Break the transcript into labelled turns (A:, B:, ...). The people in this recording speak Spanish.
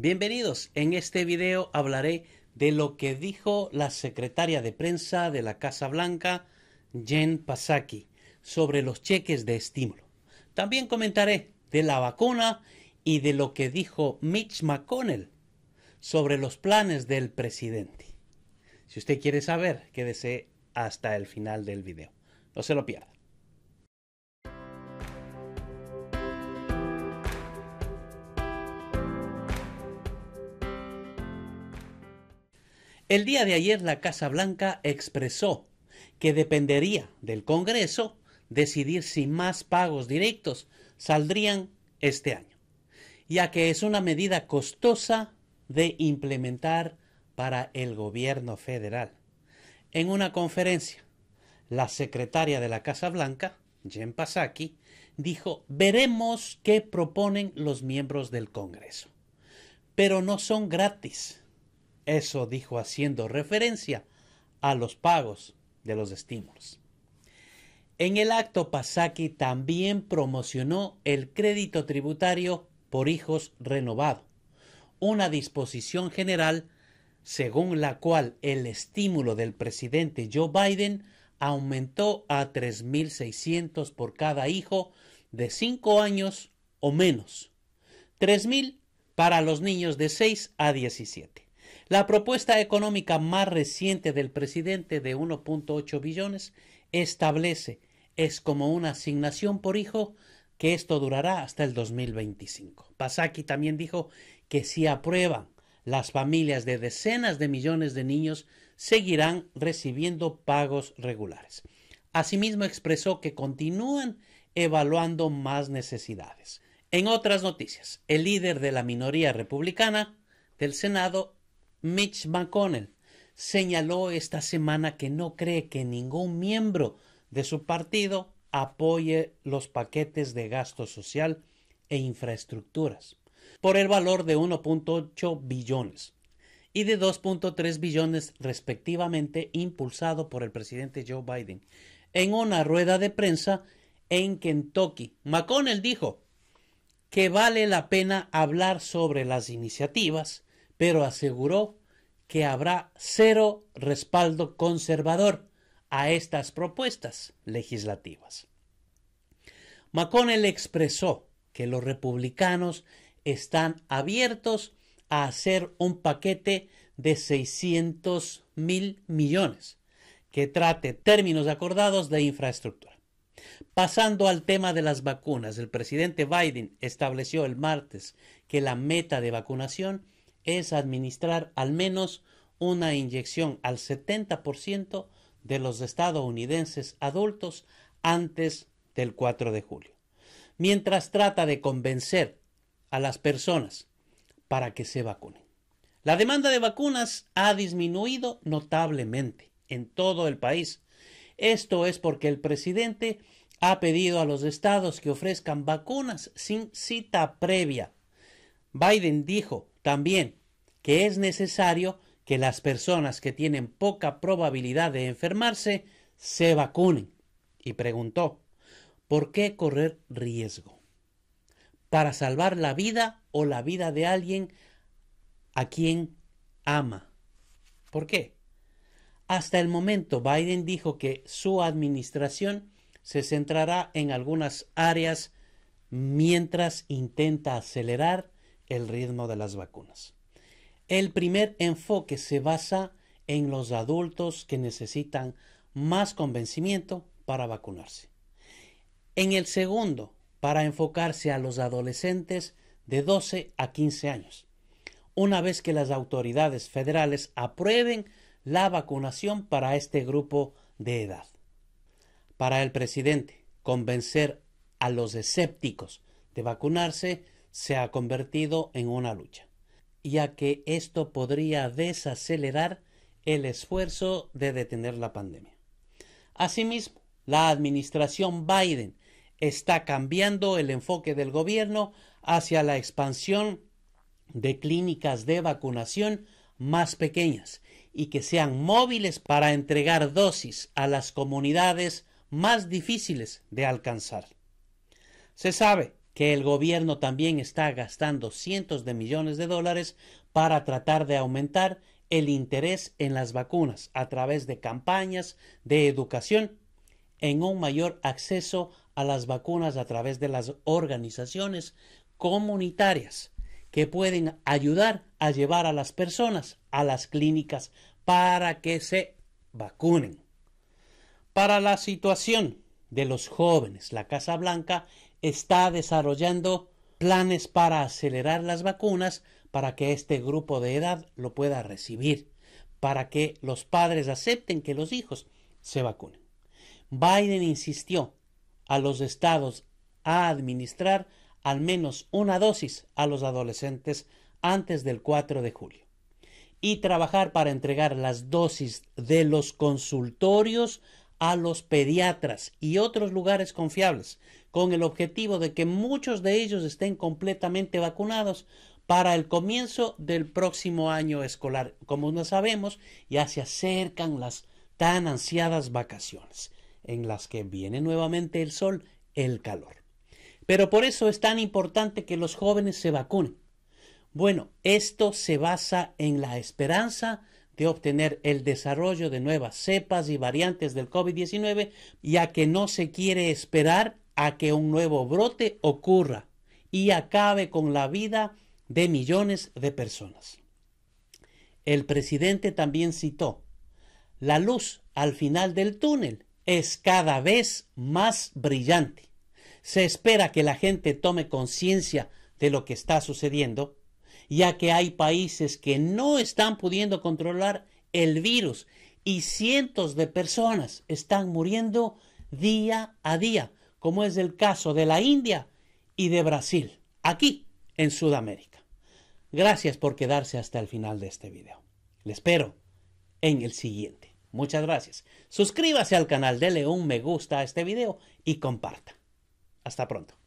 A: Bienvenidos, en este video hablaré de lo que dijo la secretaria de prensa de la Casa Blanca, Jen Psaki, sobre los cheques de estímulo. También comentaré de la vacuna y de lo que dijo Mitch McConnell sobre los planes del presidente. Si usted quiere saber, quédese hasta el final del video. No se lo pierda. El día de ayer la Casa Blanca expresó que dependería del Congreso decidir si más pagos directos saldrían este año, ya que es una medida costosa de implementar para el gobierno federal. En una conferencia, la secretaria de la Casa Blanca, Jen Psaki, dijo, veremos qué proponen los miembros del Congreso. Pero no son gratis. Eso dijo haciendo referencia a los pagos de los estímulos. En el acto, Pasaki también promocionó el crédito tributario por hijos renovado, una disposición general según la cual el estímulo del presidente Joe Biden aumentó a 3.600 por cada hijo de 5 años o menos, 3.000 para los niños de 6 a 17. La propuesta económica más reciente del presidente de 1.8 billones establece, es como una asignación por hijo, que esto durará hasta el 2025. Pasaki también dijo que si aprueban, las familias de decenas de millones de niños seguirán recibiendo pagos regulares. Asimismo expresó que continúan evaluando más necesidades. En otras noticias, el líder de la minoría republicana del Senado Mitch McConnell señaló esta semana que no cree que ningún miembro de su partido apoye los paquetes de gasto social e infraestructuras por el valor de 1.8 billones y de 2.3 billones respectivamente impulsado por el presidente Joe Biden. En una rueda de prensa en Kentucky, McConnell dijo que vale la pena hablar sobre las iniciativas pero aseguró que habrá cero respaldo conservador a estas propuestas legislativas. McConnell expresó que los republicanos están abiertos a hacer un paquete de 600 mil millones que trate términos acordados de infraestructura. Pasando al tema de las vacunas, el presidente Biden estableció el martes que la meta de vacunación es administrar al menos una inyección al 70% de los estadounidenses adultos antes del 4 de julio. Mientras trata de convencer a las personas para que se vacunen. La demanda de vacunas ha disminuido notablemente en todo el país. Esto es porque el presidente ha pedido a los estados que ofrezcan vacunas sin cita previa. Biden dijo también que es necesario que las personas que tienen poca probabilidad de enfermarse se vacunen. Y preguntó, ¿por qué correr riesgo? ¿Para salvar la vida o la vida de alguien a quien ama? ¿Por qué? Hasta el momento Biden dijo que su administración se centrará en algunas áreas mientras intenta acelerar el ritmo de las vacunas. El primer enfoque se basa en los adultos que necesitan más convencimiento para vacunarse. En el segundo, para enfocarse a los adolescentes de 12 a 15 años, una vez que las autoridades federales aprueben la vacunación para este grupo de edad. Para el presidente, convencer a los escépticos de vacunarse se ha convertido en una lucha, ya que esto podría desacelerar el esfuerzo de detener la pandemia. Asimismo, la administración Biden está cambiando el enfoque del gobierno hacia la expansión de clínicas de vacunación más pequeñas y que sean móviles para entregar dosis a las comunidades más difíciles de alcanzar. Se sabe que el gobierno también está gastando cientos de millones de dólares para tratar de aumentar el interés en las vacunas a través de campañas de educación en un mayor acceso a las vacunas a través de las organizaciones comunitarias que pueden ayudar a llevar a las personas a las clínicas para que se vacunen. Para la situación de los jóvenes, la Casa Blanca está desarrollando planes para acelerar las vacunas para que este grupo de edad lo pueda recibir, para que los padres acepten que los hijos se vacunen. Biden insistió a los estados a administrar al menos una dosis a los adolescentes antes del 4 de julio y trabajar para entregar las dosis de los consultorios a los pediatras y otros lugares confiables, con el objetivo de que muchos de ellos estén completamente vacunados para el comienzo del próximo año escolar. Como no sabemos, ya se acercan las tan ansiadas vacaciones, en las que viene nuevamente el sol, el calor. Pero por eso es tan importante que los jóvenes se vacunen. Bueno, esto se basa en la esperanza de obtener el desarrollo de nuevas cepas y variantes del COVID-19, ya que no se quiere esperar a que un nuevo brote ocurra y acabe con la vida de millones de personas. El presidente también citó, la luz al final del túnel es cada vez más brillante. Se espera que la gente tome conciencia de lo que está sucediendo ya que hay países que no están pudiendo controlar el virus y cientos de personas están muriendo día a día, como es el caso de la India y de Brasil, aquí en Sudamérica. Gracias por quedarse hasta el final de este video. Le espero en el siguiente. Muchas gracias. Suscríbase al canal, de León, me gusta a este video y comparta. Hasta pronto.